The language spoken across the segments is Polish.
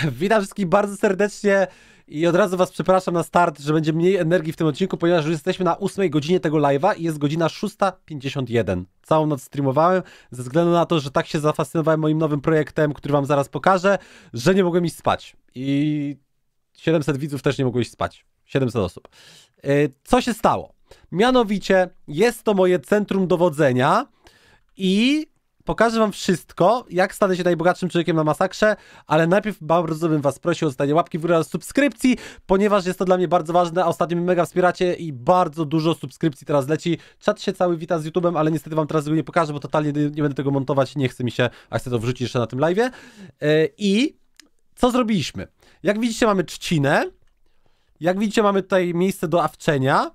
Witam wszystkich bardzo serdecznie i od razu was przepraszam na start, że będzie mniej energii w tym odcinku, ponieważ już jesteśmy na 8 godzinie tego live'a i jest godzina 6.51. Całą noc streamowałem, ze względu na to, że tak się zafascynowałem moim nowym projektem, który wam zaraz pokażę, że nie mogłem iść spać. I 700 widzów też nie mogło iść spać. 700 osób. E, co się stało? Mianowicie jest to moje centrum dowodzenia i Pokażę wam wszystko, jak stanę się najbogatszym człowiekiem na masakrze, ale najpierw bardzo bym was prosił o zdanie łapki w górę oraz subskrypcji, ponieważ jest to dla mnie bardzo ważne, a ostatnio mega wspieracie i bardzo dużo subskrypcji teraz leci. Czat się cały wita z YouTube'em, ale niestety wam teraz nie pokażę, bo totalnie nie, będę tego montować, nie chce mi się, a chcę to wrzucić jeszcze na tym live'ie. E, I co zrobiliśmy? Jak widzicie mamy trzcinę, jak widzicie mamy tutaj miejsce do awczenia,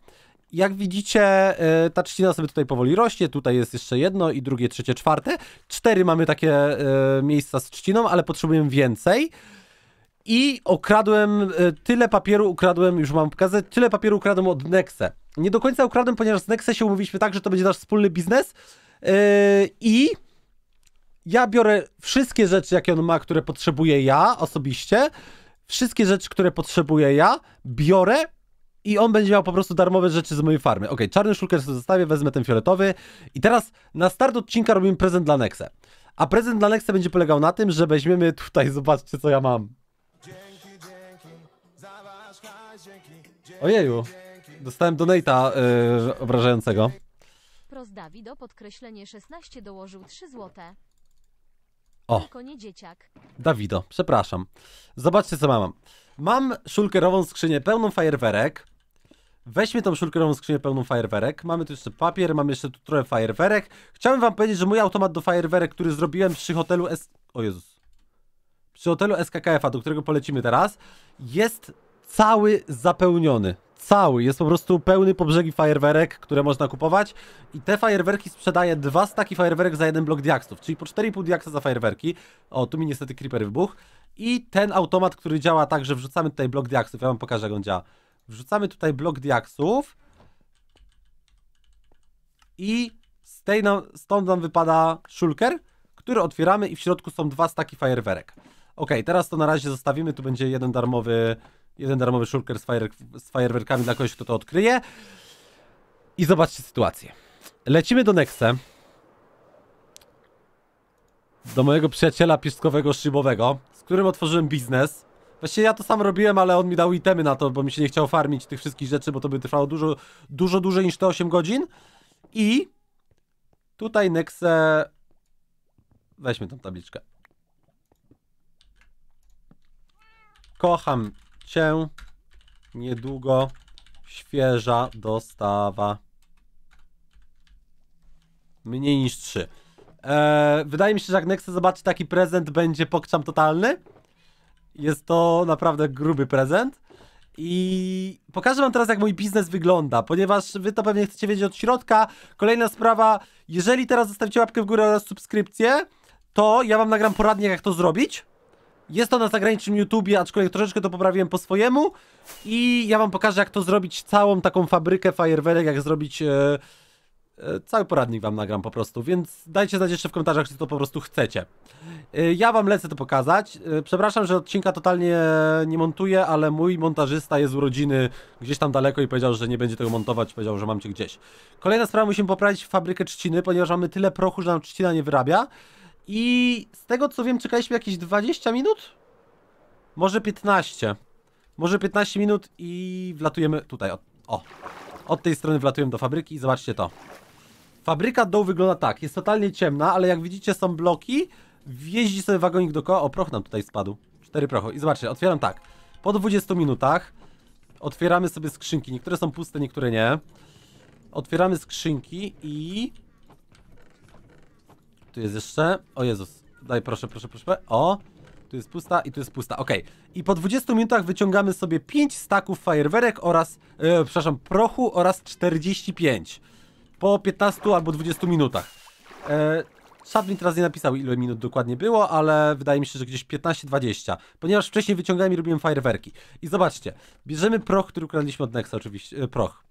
jak widzicie, e, ta trzcina sobie tutaj powoli rośnie, tutaj jest jeszcze jedno i drugie, trzecie, czwarte. Cztery mamy takie e, miejsca z trzciną, ale potrzebujemy więcej. I okradłem e, tyle papieru, ukradłem, już mam pokazać, tyle papieru ukradłem od Nexe. Nie do końca ukradłem, ponieważ z Nexe się umówiliśmy tak, że to będzie nasz wspólny biznes. I ja biorę wszystkie rzeczy, jakie on ma, które potrzebuję ja osobiście. Wszystkie rzeczy, które potrzebuję ja, biorę, i on będzie miał po prostu darmowe rzeczy z mojej farmy. Ok, czarny szulker sobie zostawię, wezmę ten fioletowy. I teraz na start odcinka robimy prezent dla Nexe. A prezent dla Nexe będzie polegał na tym, że weźmiemy tutaj, zobaczcie co ja mam. Ojeju, dostałem donate'a yy, e, obrażającego. Prozdawido podkreślenie 16 dołożył 3 złote. O. Tylko nie dzieciak. Dawido, przepraszam. Zobaczcie, co mam. Mam szulkerową skrzynię pełną fajerwerek. Weźmy tą szulkerową skrzynię pełną fajerwerek. Mamy tu jeszcze papier, mamy jeszcze tu trochę fajerwerek. Chciałbym wam powiedzieć, że mój automat do fajerwerek, który zrobiłem przy hotelu S... O Jezus. Przy hotelu SKKF-a, do którego polecimy teraz, jest cały zapełniony. Cały. Jest po prostu pełny po brzegi fajerwerek, które można kupować. I te fajerwerki sprzedaję dwa staki fajerwerek za jeden blok diakstów, czyli po 4,5 diaksa za fajerwerki. O, tu mi niestety creeper wybuchł. I ten automat, który działa tak, że wrzucamy tutaj blok diaksów. Ja wam pokażę, jak on działa. Wrzucamy tutaj blok diaksów. I z tej nam, stąd nam wypada shulker, który otwieramy i w środku są dwa staki fajerwerek. Ok, teraz to na razie zostawimy, tu będzie jeden darmowy, jeden darmowy shulker z, fajer, z fajerwerkami dla kogoś, kto to odkryje. I zobaczcie sytuację. Lecimy do Nexe. Do mojego przyjaciela pieszkowego szybowego, z którym otworzyłem biznes. Właściwie ja to sam robiłem, ale on mi dał itemy na to, bo mi się nie chciał farmić tych wszystkich rzeczy, bo to by trwało dużo, dużo dłużej niż te 8 godzin. I tutaj Nexe... Weźmy tą tabliczkę. Kocham cię. Niedługo świeża dostawa. Mniej niż 3. Eee, wydaje mi się, że jak Nexe zobaczy taki prezent, będzie pokczam totalny. Jest to naprawdę gruby prezent. I pokażę wam teraz, jak mój biznes wygląda, ponieważ wy to pewnie chcecie wiedzieć od środka. Kolejna sprawa, jeżeli teraz zostawicie łapkę w górę oraz subskrypcję, to ja wam nagram poradnie, jak to zrobić. Jest to na zagranicznym YouTubie, aczkolwiek troszeczkę to poprawiłem po swojemu. I ja wam pokażę, jak to zrobić, całą taką fabrykę fajerwerek, jak zrobić... Yy E, cały poradnik wam nagram po prostu, więc dajcie znać jeszcze w komentarzach, czy to po prostu chcecie. E, ja wam lecę to pokazać. E, przepraszam, że odcinka totalnie nie montuję, ale mój montażysta jest urodziny gdzieś tam daleko i powiedział, że nie będzie tego montować, powiedział, że mam cię gdzieś. Kolejna sprawa, musimy poprawić fabrykę trzciny, ponieważ mamy tyle prochu, że nam trzcina nie wyrabia. I z tego co wiem, czekaliśmy jakieś 20 minut? Może 15. Może 15 minut i wlatujemy tutaj. O, od tej strony wlatujemy do fabryki i zobaczcie to. Fabryka dołu wygląda tak, jest totalnie ciemna, ale jak widzicie są bloki, wjeździ sobie wagonik dookoła, o proch nam tutaj spadł, cztery prochy i zobaczcie, otwieram tak, po 20 minutach otwieramy sobie skrzynki, niektóre są puste, niektóre nie, otwieramy skrzynki i... Tu jest jeszcze, o Jezus, daj proszę, proszę, proszę, o, tu jest pusta i tu jest pusta, ok. I po 20 minutach wyciągamy sobie 5 staków fajerwerek oraz, yy, przepraszam, prochu oraz 45 po 15 albo 20 minutach. E, teraz nie napisał ile minut dokładnie było, ale wydaje mi się, że gdzieś 15-20, ponieważ wcześniej wyciągałem i robiłem fajerwerki. I zobaczcie, bierzemy proch, który ukradliśmy od Nexa oczywiście, e, proch,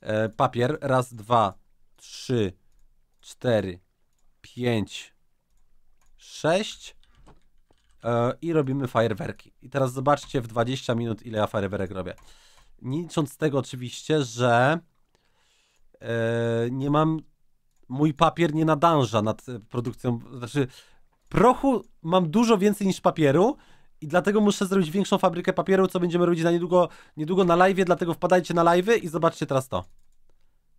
e, papier, raz, dwa, trzy, cztery, pięć, sześć e, i robimy fajerwerki. I teraz zobaczcie w 20 minut ile ja fajerwerek robię. Nie licząc tego oczywiście, że E, nie mam, mój papier nie nadąża nad e, produkcją, znaczy prochu mam dużo więcej niż papieru i dlatego muszę zrobić większą fabrykę papieru, co będziemy robić na niedługo, niedługo na live, dlatego wpadajcie na live i zobaczcie teraz to.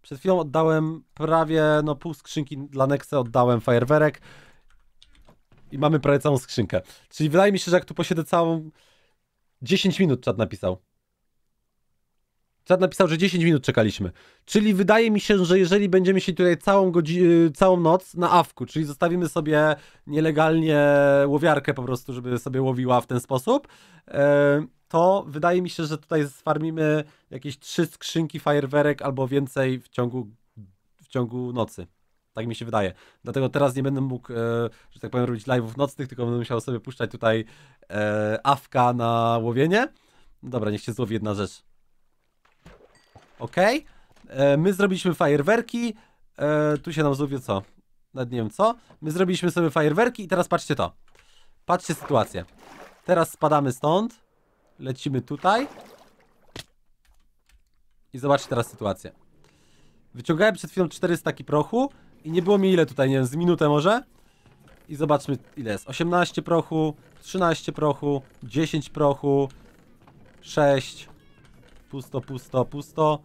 Przed chwilą oddałem prawie, no pół skrzynki dla Nexe oddałem fajerwerek i mamy prawie całą skrzynkę. Czyli wydaje mi się, że jak tu posiedzę całą 10 minut czat napisał. Czat napisał, że 10 minut czekaliśmy. Czyli wydaje mi się, że jeżeli będziemy się tutaj całą, godzi- y, całą noc na awku, czyli zostawimy sobie nielegalnie łowiarkę po prostu, żeby sobie łowiła w ten sposób, e, to wydaje mi się, że tutaj sfarmimy jakieś trzy skrzynki fajerwerek albo więcej w ciągu, w ciągu nocy. Tak mi się wydaje. Dlatego teraz nie będę mógł, e, że tak powiem, robić live'ów nocnych, tylko będę musiał sobie puszczać tutaj e, awka na łowienie. Dobra, niech się złowi jedna rzecz ok? E, my zrobiliśmy fajerwerki, e, tu się nam zrobił co? nad nie wiem co. My zrobiliśmy sobie fajerwerki i teraz patrzcie to. Patrzcie sytuację. Teraz spadamy stąd, lecimy tutaj. I zobaczcie teraz sytuację. Wyciągałem przed chwilą 400 taki prochu i nie było mi ile tutaj, nie wiem, z minutę może. I zobaczmy ile jest. 18 prochu, 13 prochu, 10 prochu, 6, pusto, pusto, pusto,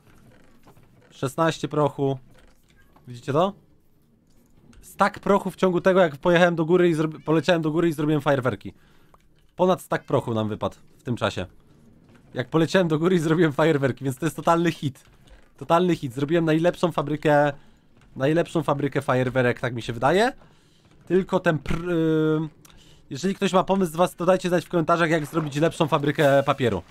16 prochu. Widzicie to? Stak prochu w ciągu tego, jak pojechałem do góry i poleciałem do góry i zrobiłem fajerwerki. Ponad stak prochu nam wypadł w tym czasie. Jak poleciałem do góry i zrobiłem fajerwerki, więc to jest totalny hit. Totalny hit. Zrobiłem najlepszą fabrykę... Najlepszą fabrykę fajerwerek, tak mi się wydaje. Tylko ten... Pr, yy, Jeżeli ktoś ma pomysł z was, to dajcie znać w komentarzach, jak zrobić lepszą fabrykę papieru.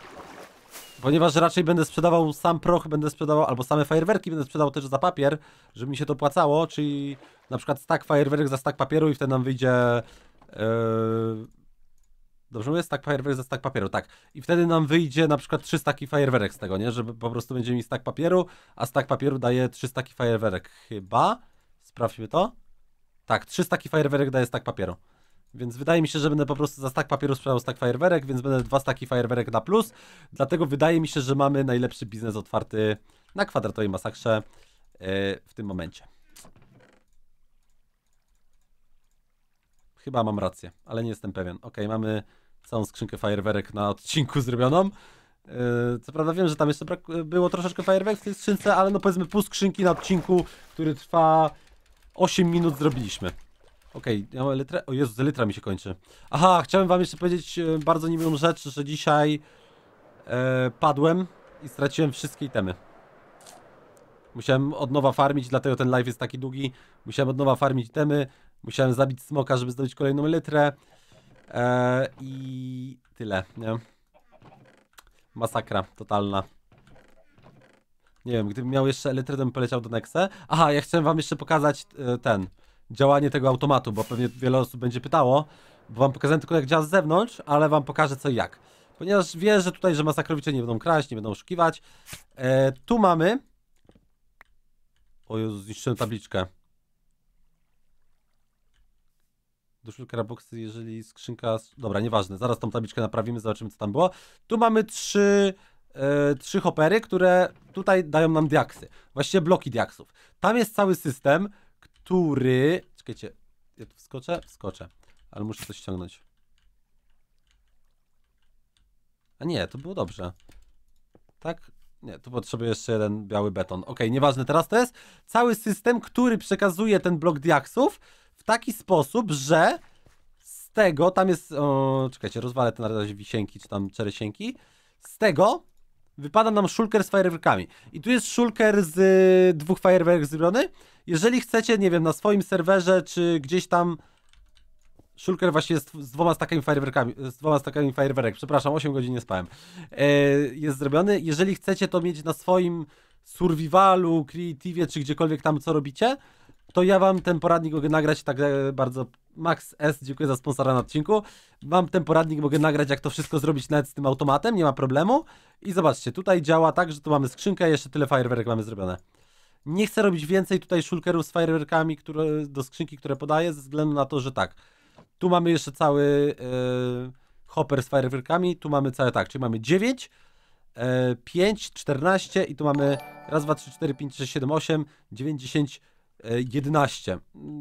Ponieważ raczej będę sprzedawał sam proch, będę sprzedawał, albo same fajerwerki będę sprzedawał też za papier, żeby mi się to opłacało, czyli na przykład stak fajerwerek za stak papieru i wtedy nam wyjdzie... Yy... Dobrze mówię? Stak fajerwerek za stak papieru, tak. I wtedy nam wyjdzie na przykład 300 taki fajerwerek z tego, nie? że po prostu będzie mi stak papieru, a stak papieru daje 300 taki fajerwerek chyba. Sprawdźmy to. Tak, 300 taki fajerwerek daje stak papieru. Więc wydaje mi się, że będę po prostu za stak papieru sprzedał stak fajerwerek, więc będę dwa staki fajerwerek na plus. Dlatego wydaje mi się, że mamy najlepszy biznes otwarty na kwadratowej masakrze e, w tym momencie. Chyba mam rację, ale nie jestem pewien. Ok, mamy całą skrzynkę fajerwerek na odcinku zrobioną. E, co prawda wiem, że tam jeszcze było troszeczkę fajerwerek w tej skrzynce, ale no powiedzmy pół skrzynki na odcinku, który trwa 8 minut zrobiliśmy. Okej, okay, ja litrę... O Jezus, litra mi się kończy. Aha, chciałem wam jeszcze powiedzieć e, bardzo niemiłą rzecz, że dzisiaj e, padłem i straciłem wszystkie itemy. Musiałem od nowa farmić, dlatego ten live jest taki długi. Musiałem od nowa farmić itemy, musiałem zabić smoka, żeby zdobyć kolejną litrę. E, I tyle, nie? Masakra totalna. Nie wiem, gdybym miał jeszcze elytrę, to bym poleciał do Nexe. Aha, ja chciałem wam jeszcze pokazać e, ten działanie tego automatu, bo pewnie wiele osób będzie pytało, bo wam pokazałem tylko jak działa z zewnątrz, ale wam pokażę co i jak. Ponieważ wie, że tutaj, że masakrowicze nie będą kraść, nie będą oszukiwać. E, tu mamy... O Jezu, zniszczyłem tabliczkę. do szulkera boxy, jeżeli skrzynka... Dobra, nieważne, zaraz tą tabliczkę naprawimy, zobaczymy co tam było. Tu mamy trzy, e, trzy hopery, które tutaj dają nam diaksy. Właściwie bloki diaksów. Tam jest cały system, który... Czekajcie, ja tu wskoczę? Wskoczę, ale muszę coś ściągnąć. A nie, to było dobrze. Tak? Nie, tu potrzebuję jeszcze jeden biały beton. Ok, nieważne, teraz to jest cały system, który przekazuje ten blok diaksów w taki sposób, że z tego, tam jest, o, czekajcie, rozwalę te na razie wisienki, czy tam czeresienki, z tego wypada nam szulker z fajerwerkami. I tu jest szulker z y, dwóch fajerwerek zrobiony jeżeli chcecie, nie wiem, na swoim serwerze, czy gdzieś tam... Shulker właśnie jest z dwoma stakami fajerwerkami, z dwoma stakami fajerwerek, przepraszam, 8 godzin nie spałem, e, jest zrobiony. Jeżeli chcecie to mieć na swoim survivalu, creative, czy gdziekolwiek tam co robicie, to ja wam ten poradnik mogę nagrać tak e, bardzo. Max S, dziękuję za sponsora na odcinku. Mam ten poradnik, mogę nagrać, jak to wszystko zrobić nawet z tym automatem, nie ma problemu. I zobaczcie, tutaj działa tak, że tu mamy skrzynkę, jeszcze tyle fajerwerek mamy zrobione. Nie chcę robić więcej tutaj shulkerów z fajerwerkami które, do skrzynki, które podaję, ze względu na to, że tak. Tu mamy jeszcze cały yy, hopper z fajerwerkami, tu mamy całe tak, czyli mamy 9, yy, 5, 14 i tu mamy raz, dwa, trzy, cztery, pięć, sześć, siedem, osiem, dziewięć, dziesięć. 11. E,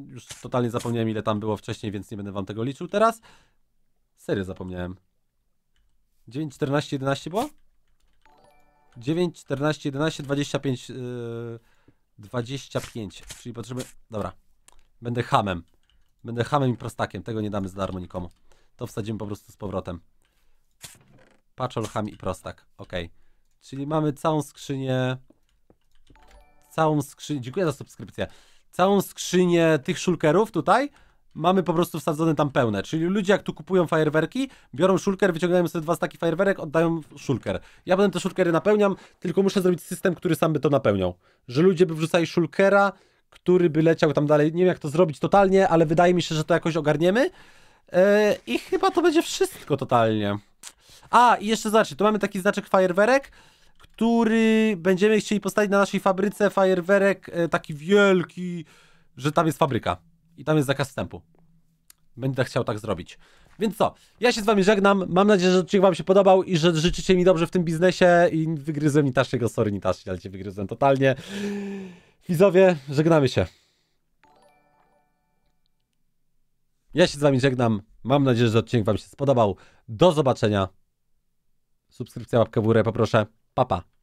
Już totalnie zapomniałem, ile tam było wcześniej, więc nie będę wam tego liczył teraz. Serio zapomniałem. 9, 14, 11 było? 9, 14, 11, 25. Yy... 25, czyli potrzebny. Dobra, będę hamem. Będę hamem i prostakiem, tego nie damy za darmo nikomu. To wsadzimy po prostu z powrotem. Paczol, ham i prostak, ok. Czyli mamy całą skrzynię... Całą skrzynię... Dziękuję za subskrypcję. Całą skrzynię tych szulkerów tutaj mamy po prostu wsadzone tam pełne. Czyli ludzie jak tu kupują fajerwerki, biorą szulker, wyciągają sobie dwa taki fajerwerek, oddają szulker. Ja potem te szulkery napełniam, tylko muszę zrobić system, który sam by to napełniał. Że ludzie by wrzucali szulkera, który by leciał tam dalej. Nie wiem jak to zrobić totalnie, ale wydaje mi się, że to jakoś ogarniemy. Yy, I chyba to będzie wszystko totalnie. A, i jeszcze znaczy, tu mamy taki znaczek fajerwerek, który będziemy chcieli postawić na naszej fabryce fajerwerek, e, taki wielki, że tam jest fabryka. I tam jest zakaz wstępu. Będę chciał tak zrobić. Więc co? Ja się z wami żegnam. Mam nadzieję, że odcinek wam się podobał i że życzycie mi dobrze w tym biznesie. I wygryzłem Nitaszkiego. Sorry Nitaszki, ale cię wygryzłem totalnie. Widzowie, żegnamy się. Ja się z wami żegnam. Mam nadzieję, że odcinek wam się spodobał. Do zobaczenia. Subskrypcja, łapka w górę, poproszę. Papa. Pa.